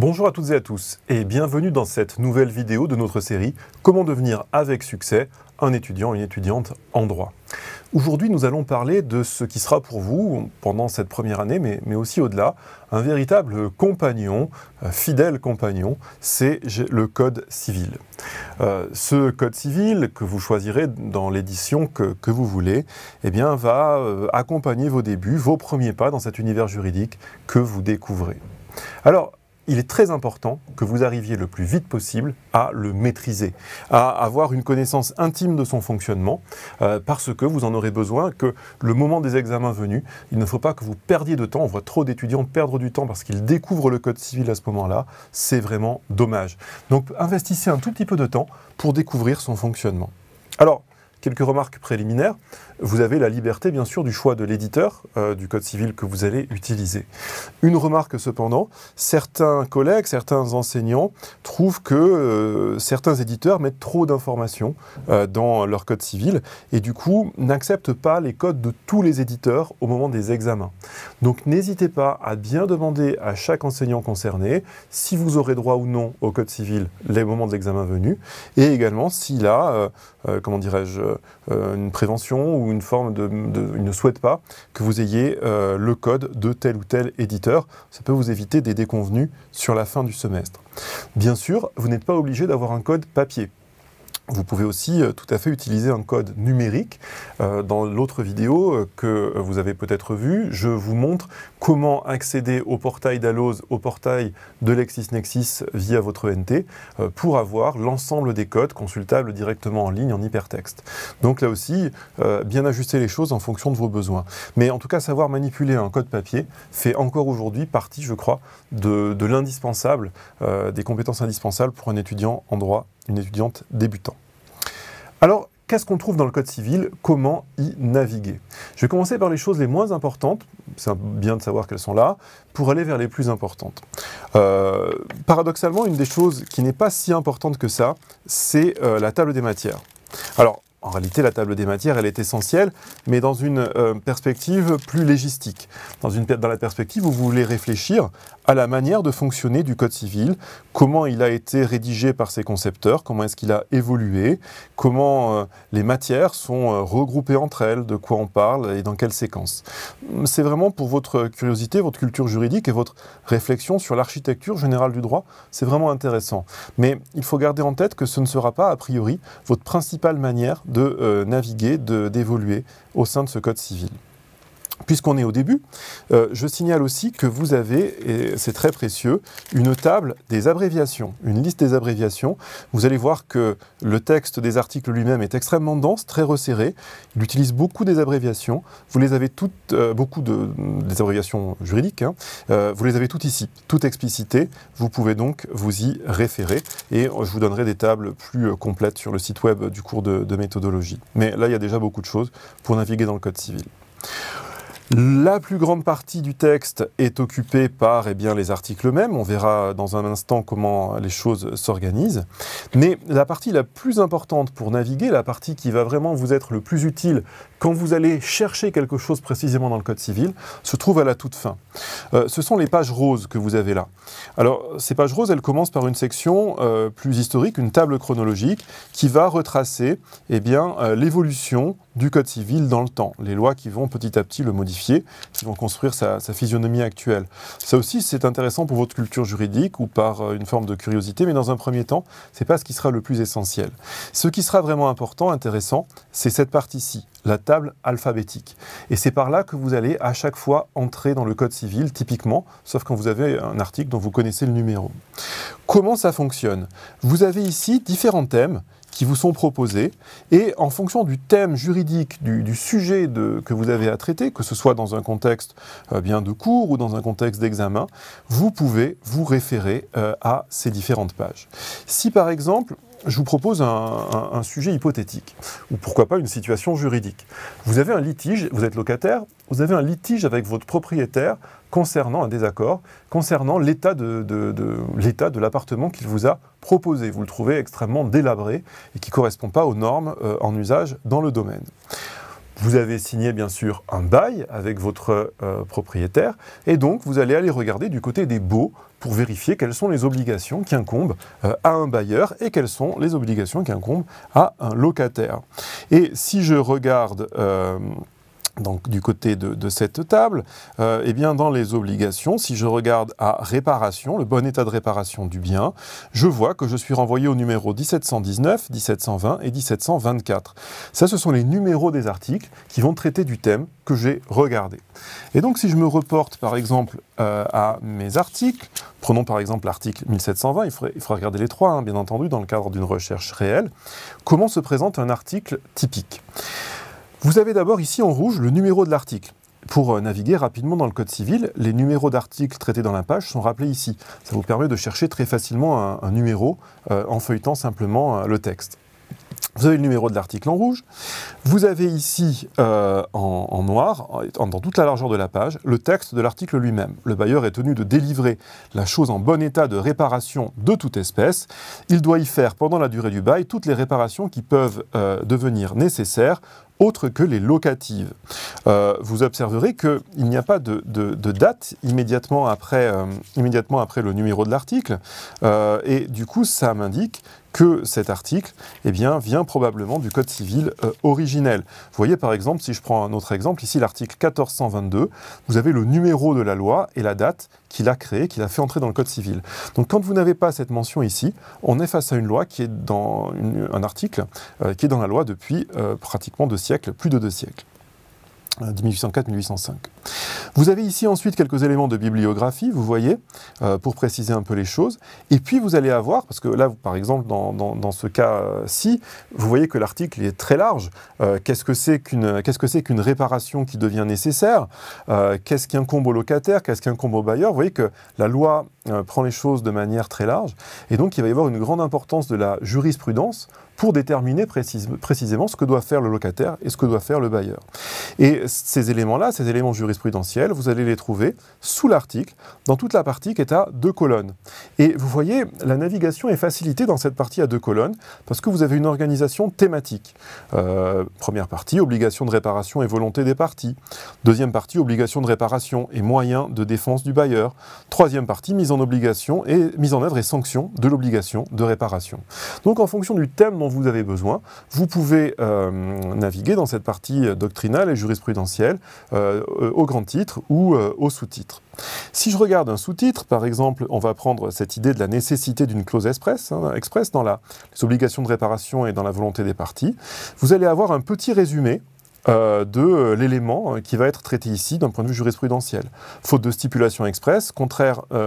Bonjour à toutes et à tous et bienvenue dans cette nouvelle vidéo de notre série Comment devenir avec succès un étudiant, une étudiante en droit. Aujourd'hui, nous allons parler de ce qui sera pour vous, pendant cette première année, mais, aussi au-delà, un véritable compagnon, euh, fidèle compagnon, c'est le Code civil. Euh, ce Code civil que vous choisirez dans l'édition que, vous voulez, eh bien, va euh, accompagner vos débuts, vos premiers pas dans cet univers juridique que vous découvrez. Alors, il est très important que vous arriviez le plus vite possible à le maîtriser, à avoir une connaissance intime de son fonctionnement, euh, parce que vous en aurez besoin, que le moment des examens venus, il ne faut pas que vous perdiez de temps. On voit trop d'étudiants perdre du temps parce qu'ils découvrent le code civil à ce moment-là. C'est vraiment dommage. Donc investissez un tout petit peu de temps pour découvrir son fonctionnement. Alors, Quelques remarques préliminaires. Vous avez la liberté, bien sûr, du choix de l'éditeur euh, du Code civil que vous allez utiliser. Une remarque, cependant, certains collègues, certains enseignants trouvent que euh, certains éditeurs mettent trop d'informations euh, dans leur Code civil et, du coup, n'acceptent pas les codes de tous les éditeurs au moment des examens. Donc, n'hésitez pas à bien demander à chaque enseignant concerné si vous aurez droit ou non au Code civil les moments de l'examen venu, et également s'il a, comment dirais-je, euh, euh, une prévention ou une forme de, ne souhaite pas que vous ayez euh, le code de tel ou tel éditeur. Ça peut vous éviter des déconvenus sur la fin du semestre. Bien sûr, vous n'êtes pas obligé d'avoir un code papier. Vous pouvez aussi euh, tout à fait utiliser un code numérique. Euh, dans l'autre vidéo euh, que vous avez peut-être vue, je vous montre comment accéder au portail d'Alloz, au portail de LexisNexis via votre ENT pour avoir l'ensemble des codes consultables directement en ligne en hypertexte. Donc là aussi, bien ajuster les choses en fonction de vos besoins. Mais en tout cas, savoir manipuler un code papier fait encore aujourd'hui partie, je crois, de, de l'indispensable, des compétences indispensables pour un étudiant en droit une étudiante débutant. Alors, qu'est-ce qu'on trouve dans le Code civil Comment y naviguer Je vais commencer par les choses les moins importantes, c'est bien de savoir qu'elles sont là, pour aller vers les plus importantes. Euh, paradoxalement, une des choses qui n'est pas si importante que ça, c'est euh, la table des matières. Alors, en réalité, la table des matières, elle est essentielle, mais dans une euh, perspective plus légistique. Dans, une, dans la perspective où vous voulez réfléchir à la manière de fonctionner du Code civil, comment il a été rédigé par ses concepteurs, comment est-ce qu'il a évolué, comment euh, les matières sont euh, regroupées entre elles, de quoi on parle et dans quelle séquence. C'est vraiment pour votre curiosité, votre culture juridique et votre réflexion sur l'architecture générale du droit, c'est vraiment intéressant. Mais il faut garder en tête que ce ne sera pas, a priori, votre principale manière de euh, naviguer, d'évoluer au sein de ce code civil. Puisqu'on est au début, euh, je signale aussi que vous avez, et c'est très précieux, une table des abréviations, une liste des abréviations. Vous allez voir que le texte des articles lui-même est extrêmement dense, très resserré. Il utilise beaucoup des abréviations. Vous les avez toutes, euh, beaucoup de, des abréviations juridiques. Hein. Euh, vous les avez toutes ici, toutes explicitées. Vous pouvez donc vous y référer. Et je vous donnerai des tables plus complètes sur le site web du cours de méthodologie. Mais là, il y a déjà beaucoup de choses pour naviguer dans le Code civil. La plus grande partie du texte est occupée par eh bien, les articles eux-mêmes. On verra dans un instant comment les choses s'organisent. Mais la partie la plus importante pour naviguer, la partie qui va vraiment vous être le plus utile quand vous allez chercher quelque chose précisément dans le Code civil, se trouve à la toute fin. Euh, ce sont les pages roses que vous avez là. Alors, ces pages roses, elles commencent par une section euh, plus historique, une table chronologique, qui va retracer eh bien, euh, l'évolution du Code civil dans le temps, les lois qui vont petit à petit le modifier, qui vont construire sa, physionomie actuelle. Ça aussi, c'est intéressant pour votre culture juridique ou par une forme de curiosité, mais dans un premier temps, ce n'est pas ce qui sera le plus essentiel. Ce qui sera vraiment important, intéressant, c'est cette partie-ci, la table alphabétique. Et c'est par là que vous allez à chaque fois entrer dans le code civil, typiquement, sauf quand vous avez un article dont vous connaissez le numéro. Comment ça fonctionne Vous avez ici différents thèmes qui vous sont proposés. Et en fonction du thème juridique, du, sujet de, que vous avez à traiter, que ce soit dans un contexte euh, bien de cours ou dans un contexte d'examen, vous pouvez vous référer euh, à ces différentes pages. Si par exemple, je vous propose un, sujet hypothétique, ou pourquoi pas une situation juridique. Vous avez un litige, vous êtes locataire, vous avez un litige avec votre propriétaire concernant un désaccord, concernant l'état de, de, l'appartement qu'il vous a proposé. Vous le trouvez extrêmement délabré et qui ne correspond pas aux normes euh, en usage dans le domaine. Vous avez signé bien sûr un bail avec votre euh, propriétaire et donc vous allez aller regarder du côté des baux pour vérifier quelles sont les obligations qui incombent euh, à un bailleur et quelles sont les obligations qui incombent à un locataire. Et si je regarde... Euh, donc du côté de, cette table, euh, eh bien dans les obligations, si je regarde à réparation, le bon état de réparation du bien, je vois que je suis renvoyé au numéro 1719, 1720 et 1724. Ça, ce sont les numéros des articles qui vont traiter du thème que j'ai regardé. Et donc si je me reporte par exemple euh, à mes articles, prenons par exemple l'article 1720, il faudrait, il faudra regarder les trois, hein, bien entendu, dans le cadre d'une recherche réelle, comment se présente un article typique vous avez d'abord ici en rouge le numéro de l'article. Pour euh, naviguer rapidement dans le Code civil, les numéros d'articles traités dans la page sont rappelés ici. Ça vous permet de chercher très facilement un, numéro euh, en feuilletant simplement euh, le texte. Vous avez le numéro de l'article en rouge. Vous avez ici en, noir, dans toute la largeur de la page, le texte de l'article lui-même. Le bailleur est tenu de délivrer la chose en bon état de réparation de toute espèce. Il doit y faire pendant la durée du bail toutes les réparations qui peuvent devenir nécessaires autre que les locatives. Euh, vous observerez qu'il n'y a pas de, date immédiatement après, euh, immédiatement après le numéro de l'article, euh, et du coup ça m'indique que cet article eh bien, vient probablement du Code civil originel. Vous voyez par exemple, si je prends un autre exemple, ici l'article 1422, vous avez le numéro de la loi et la date qu'il a créé, qu'il a fait entrer dans le Code civil. Donc quand vous n'avez pas cette mention ici, on est face à une loi qui est dans un article euh, qui est dans la loi depuis euh, pratiquement deux siècles, plus de deux siècles, 1804-1805. Euh, vous avez ici ensuite quelques éléments de bibliographie, vous voyez, euh, pour préciser un peu les choses. Et puis vous allez avoir, parce que là, par exemple, dans, ce cas-ci, vous voyez que l'article est très large. Euh, qu'est-ce que c'est qu'une qu'est-ce que c'est qu'une réparation qui devient nécessaire euh, Qu'est-ce qui incombe au locataire Qu'est-ce qui incombe au bailleur Vous voyez que la loi prend les choses de manière très large. Et donc, il va y avoir une grande importance de la jurisprudence pour déterminer précisément ce que doit faire le locataire et ce que doit faire le bailleur. Et ces éléments-là, ces éléments jurisprudentiels, vous allez les trouver sous l'article, dans toute la partie qui est à deux colonnes. Et vous voyez, la navigation est facilitée dans cette partie à deux colonnes parce que vous avez une organisation thématique. Euh, première partie, obligation de réparation et volonté des parties. Deuxième partie, obligation de réparation et moyens de défense du bailleur. Troisième partie, mise en obligation et mise en œuvre et sanction de l'obligation de réparation. Donc en fonction du thème dont vous avez besoin, vous pouvez euh, naviguer dans cette partie doctrinale et jurisprudentielle, euh, au grand titre ou euh, au sous-titre. Si je regarde un sous-titre, par exemple, on va prendre cette idée de la nécessité d'une clause express, hein, express dans la, les obligations de réparation et dans la volonté des parties, vous allez avoir un petit résumé euh, de euh, l'élément euh, qui va être traité ici d'un point de vue jurisprudentiel. Faute de stipulation express, contraire, de,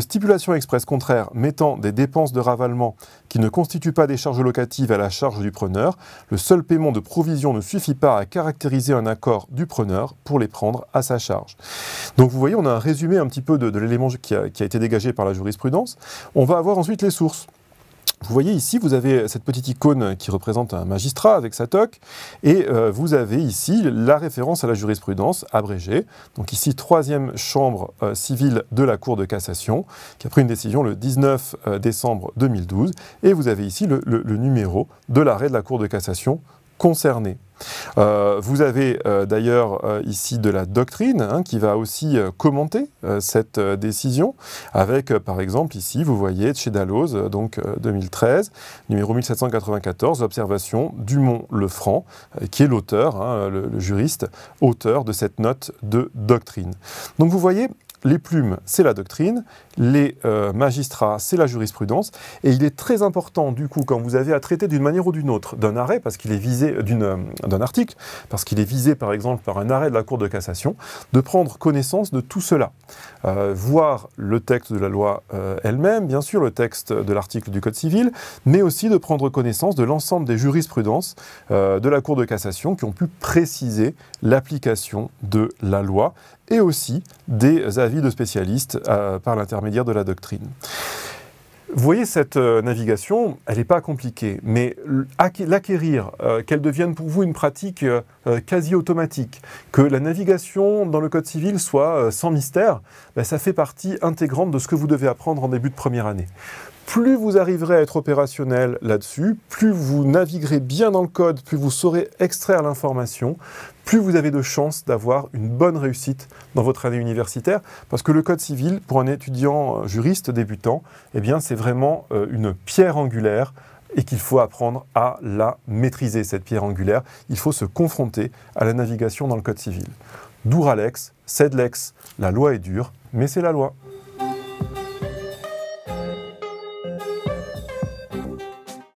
stipulation contraire mettant des dépenses de ravalement qui ne constituent pas des charges locatives à la charge du preneur, le seul paiement de provision ne suffit pas à caractériser un accord du preneur pour les prendre à sa charge. Donc vous voyez, on a un résumé un petit peu de, l'élément qui a été dégagé par la jurisprudence. On va avoir ensuite les sources. Vous voyez ici, vous avez cette petite icône qui représente un magistrat avec sa toque, et euh, vous avez ici la référence à la jurisprudence abrégée. Donc ici, troisième chambre euh, civile de la Cour de cassation, qui a pris une décision le 19 euh, décembre 2012, et vous avez ici le numéro de l'arrêt de la Cour de cassation concernés. Euh, vous avez euh, d'ailleurs euh, ici de la doctrine hein, qui va aussi commenter cette décision avec par exemple ici vous voyez chez Dalloz donc 2013 numéro 1794 observation Dumont Lefranc qui est l'auteur hein, le, le juriste auteur de cette note de doctrine. Donc vous voyez les plumes, c'est la doctrine, les euh, magistrats, c'est la jurisprudence, et il est très important, du coup, quand vous avez à traiter d'une manière ou d'une autre, d'un arrêt, parce qu'il est visé, euh, d'un article, parce qu'il est visé, par exemple, par un arrêt de la Cour de cassation, de prendre connaissance de tout cela. Euh, voir le texte de la loi elle-même, bien sûr, le texte de l'article du Code civil, mais aussi de prendre connaissance de l'ensemble des jurisprudences de la Cour de cassation qui ont pu préciser l'application de la loi et aussi des avis de spécialistes euh, par l'intermédiaire de la doctrine. Vous voyez, cette euh, navigation, elle n'est pas compliquée, mais l'acquérir, euh, qu'elle devienne pour vous une pratique quasi automatique, que la navigation dans le Code civil soit sans mystère, ben, ça fait partie intégrante de ce que vous devez apprendre en début de première année. Plus vous arriverez à être opérationnel là-dessus, plus vous naviguerez bien dans le code, plus vous saurez extraire l'information, plus vous avez de chances d'avoir une bonne réussite dans votre année universitaire, parce que le Code civil, pour un étudiant euh, juriste débutant, eh bien, c'est vraiment euh, une pierre angulaire et qu'il faut apprendre à la maîtriser, cette pierre angulaire. Il faut se confronter à la navigation dans le Code civil. D'où de l'ex, la loi est dure, mais c'est la loi.